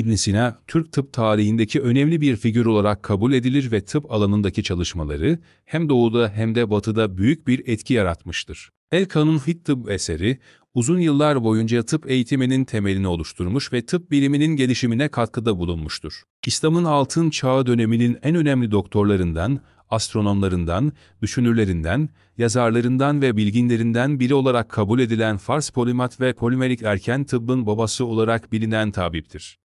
ibn Sina, Türk tıp tarihindeki önemli bir figür olarak kabul edilir ve tıp alanındaki çalışmaları hem doğuda hem de batıda büyük bir etki yaratmıştır. El-Kanun Fit Tıp eseri, uzun yıllar boyunca tıp eğitiminin temelini oluşturmuş ve tıp biliminin gelişimine katkıda bulunmuştur. İslam'ın altın çağı döneminin en önemli doktorlarından, astronomlarından, düşünürlerinden, yazarlarından ve bilginlerinden biri olarak kabul edilen Fars polimat ve polimerik erken tıbbın babası olarak bilinen tabiptir.